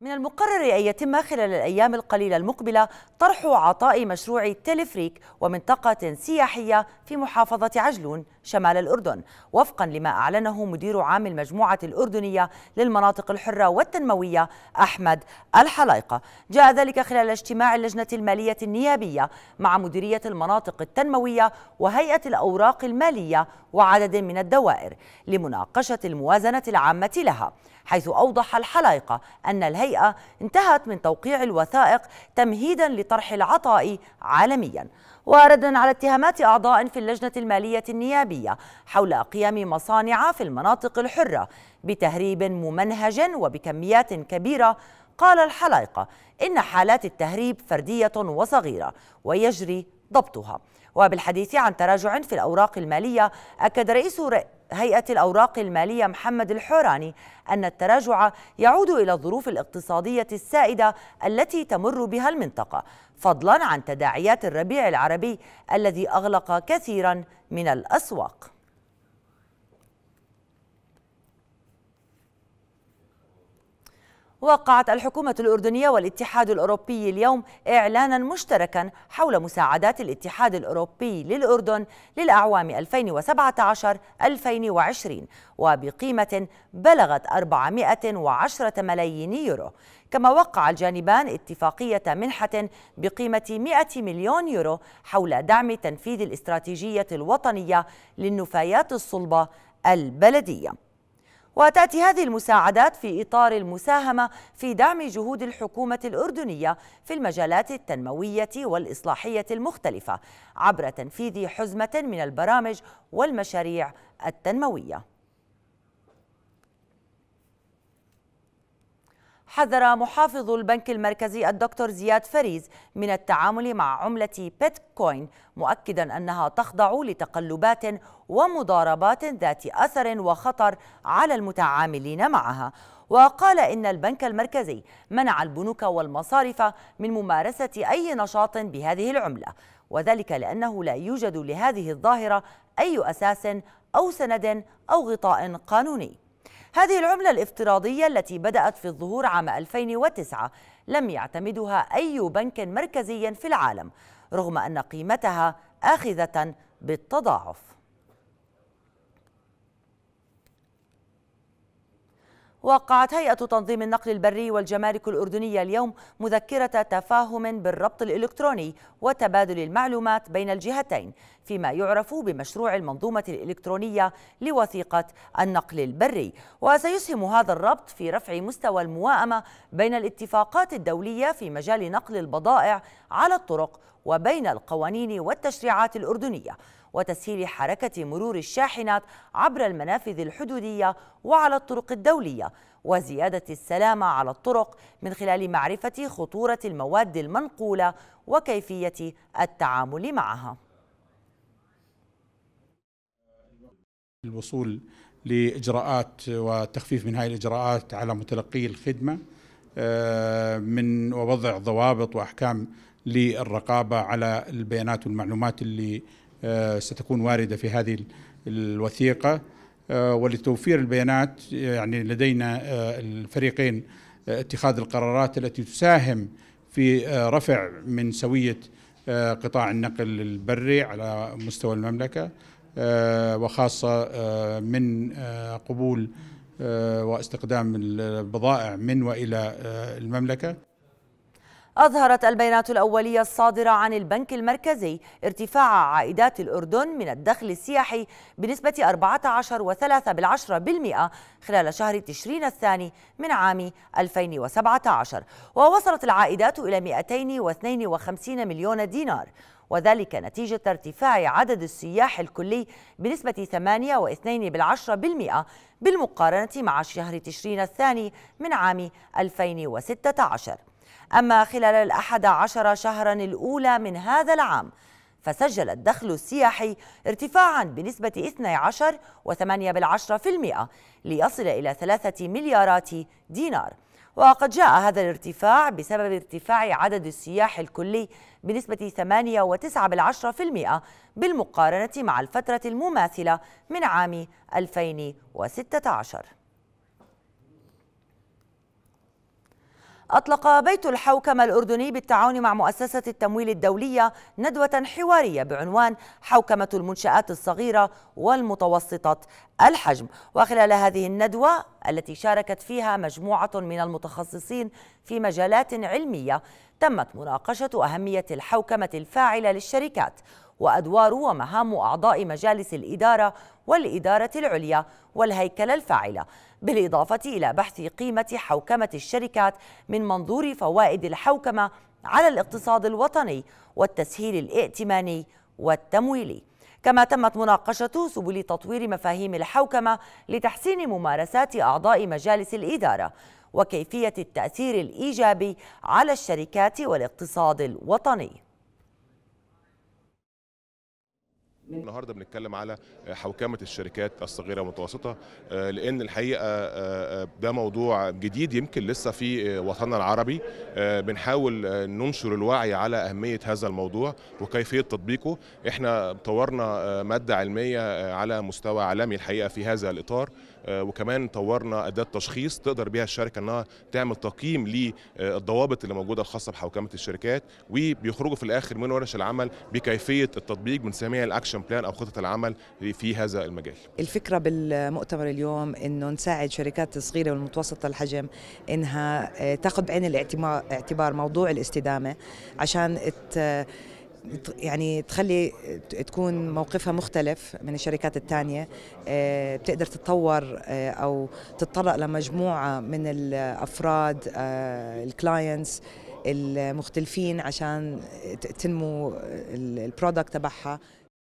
من المقرر أن يتم خلال الأيام القليلة المقبلة طرح عطاء مشروع تلفريك ومنطقة سياحية في محافظة عجلون شمال الأردن وفقا لما أعلنه مدير عام المجموعة الأردنية للمناطق الحرة والتنموية أحمد الحلايقة جاء ذلك خلال اجتماع اللجنة المالية النيابية مع مديرية المناطق التنموية وهيئة الأوراق المالية وعدد من الدوائر لمناقشة الموازنة العامة لها حيث أوضح الحلايقة أن الهيئة الهيئة انتهت من توقيع الوثائق تمهيدا لطرح العطاء عالميا وردا على اتهامات أعضاء في اللجنة المالية النيابية حول قيام مصانع في المناطق الحرة بتهريب ممنهج وبكميات كبيرة قال الحلائقة إن حالات التهريب فردية وصغيرة ويجري ضبطها وبالحديث عن تراجع في الأوراق المالية أكد رئيس هيئة الأوراق المالية محمد الحوراني أن التراجع يعود إلى الظروف الاقتصادية السائدة التي تمر بها المنطقة فضلا عن تداعيات الربيع العربي الذي أغلق كثيرا من الأسواق وقعت الحكومة الأردنية والاتحاد الأوروبي اليوم إعلانا مشتركا حول مساعدات الاتحاد الأوروبي للأردن للأعوام 2017-2020 وبقيمة بلغت 410 ملايين يورو كما وقع الجانبان اتفاقية منحة بقيمة 100 مليون يورو حول دعم تنفيذ الاستراتيجية الوطنية للنفايات الصلبة البلدية وتأتي هذه المساعدات في إطار المساهمة في دعم جهود الحكومة الأردنية في المجالات التنموية والإصلاحية المختلفة عبر تنفيذ حزمة من البرامج والمشاريع التنموية حذر محافظ البنك المركزي الدكتور زياد فريز من التعامل مع عملة بيتكوين مؤكدا أنها تخضع لتقلبات ومضاربات ذات أثر وخطر على المتعاملين معها وقال إن البنك المركزي منع البنوك والمصارف من ممارسة أي نشاط بهذه العملة وذلك لأنه لا يوجد لهذه الظاهرة أي أساس أو سند أو غطاء قانوني هذه العملة الافتراضية التي بدأت في الظهور عام 2009 لم يعتمدها أي بنك مركزي في العالم رغم أن قيمتها آخذة بالتضاعف وقعت هيئة تنظيم النقل البري والجمارك الأردنية اليوم مذكرة تفاهم بالربط الإلكتروني وتبادل المعلومات بين الجهتين فيما يعرف بمشروع المنظومة الإلكترونية لوثيقة النقل البري وسيسهم هذا الربط في رفع مستوى المواءمة بين الاتفاقات الدولية في مجال نقل البضائع على الطرق وبين القوانين والتشريعات الأردنية وتسهيل حركة مرور الشاحنات عبر المنافذ الحدودية وعلى الطرق الدولية وزيادة السلامة على الطرق من خلال معرفة خطورة المواد المنقولة وكيفية التعامل معها الوصول لإجراءات وتخفيف من هذه الإجراءات على متلقي الخدمة آه، من ووضع ضوابط وأحكام للرقابة على البيانات والمعلومات اللي آه، ستكون وارده في هذه الوثيقه آه، ولتوفير البيانات يعني لدينا آه، الفريقين اتخاذ القرارات التي تساهم في رفع من سويه قطاع النقل البري على مستوى المملكه وخاصه من قبول واستخدام البضائع من والى المملكه أظهرت البيانات الأولية الصادرة عن البنك المركزي ارتفاع عائدات الأردن من الدخل السياحي بنسبة 14.3% خلال شهر تشرين الثاني من عام 2017 ووصلت العائدات إلى 252 مليون دينار وذلك نتيجة ارتفاع عدد السياح الكلي بنسبة 8.2% بالمقارنة مع شهر تشرين الثاني من عام 2016 أما خلال الأحد عشر شهرا الأولى من هذا العام فسجل الدخل السياحي ارتفاعا بنسبة 12.8% بالعشرة في المئة ليصل إلى ثلاثة مليارات دينار وقد جاء هذا الارتفاع بسبب ارتفاع عدد السياح الكلي بنسبة 8.9% بالعشرة في المئة بالمقارنة مع الفترة المماثلة من عام 2016 أطلق بيت الحوكمة الأردني بالتعاون مع مؤسسة التمويل الدولية ندوة حوارية بعنوان حوكمة المنشآت الصغيرة والمتوسطة الحجم وخلال هذه الندوة التي شاركت فيها مجموعة من المتخصصين في مجالات علمية تمت مناقشة أهمية الحوكمة الفاعلة للشركات وأدوار ومهام أعضاء مجالس الإدارة والإدارة العليا والهيكلة الفاعلة بالإضافة إلى بحث قيمة حوكمة الشركات من منظور فوائد الحوكمة على الاقتصاد الوطني والتسهيل الائتماني والتمويلي كما تمت مناقشة سبل تطوير مفاهيم الحوكمة لتحسين ممارسات أعضاء مجالس الإدارة وكيفية التأثير الإيجابي على الشركات والاقتصاد الوطني النهارده بنتكلم على حوكمه الشركات الصغيره والمتوسطه آه، لان الحقيقه آه، آه، ده موضوع جديد يمكن لسه في وطننا العربي بنحاول ننشر الوعي على اهميه هذا الموضوع وكيفيه تطبيقه احنا طورنا ماده علميه على مستوى عالمي الحقيقه في هذا الاطار آه، وكمان طورنا اداه تشخيص تقدر بيها الشركه انها تعمل تقييم للضوابط اللي موجوده الخاصه بحوكمه الشركات وبيخرجوا في الاخر من ورش العمل بكيفيه التطبيق بنسميها الاكشن بلان او خطه العمل في هذا المجال. الفكره بالمؤتمر اليوم انه نساعد شركات الصغيره والمتوسطه الحجم انها آه، تاخذ بعين الاعتبار موضوع الاستدامه عشان يعني تخلي تكون موقفها مختلف من الشركات الثانية آه، بتقدر تتطور آه، أو تتطرق لمجموعة من الأفراد آه، الكلاينتس المختلفين عشان تنمو البرودكت تبعها